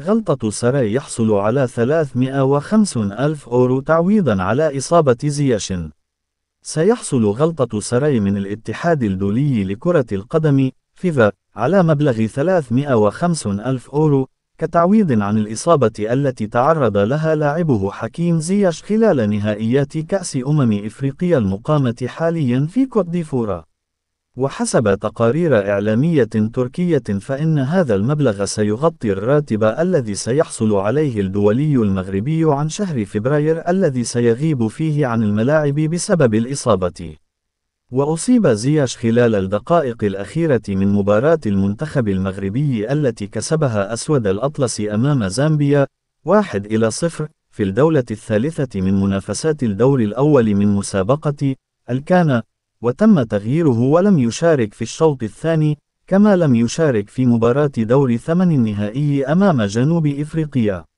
غلطة سراي يحصل على 350 ألف أورو تعويضا على إصابة زياش سيحصل غلطة سراي من الاتحاد الدولي لكرة القدم فيفا على مبلغ 350 ألف أورو كتعويض عن الإصابة التي تعرض لها لاعبه حكيم زياش خلال نهائيات كأس أمم إفريقيا المقامة حاليا في كوت ديفورا وحسب تقارير إعلامية تركية فإن هذا المبلغ سيغطي الراتب الذي سيحصل عليه الدولي المغربي عن شهر فبراير الذي سيغيب فيه عن الملاعب بسبب الإصابة. وأصيب زياش خلال الدقائق الأخيرة من مباراة المنتخب المغربي التي كسبها أسود الأطلس أمام زامبيا 1 إلى 0 في الدولة الثالثة من منافسات الدور الأول من مسابقة الكانا وتم تغييره ولم يشارك في الشوط الثاني كما لم يشارك في مباراة دور ثمن النهائي أمام جنوب إفريقيا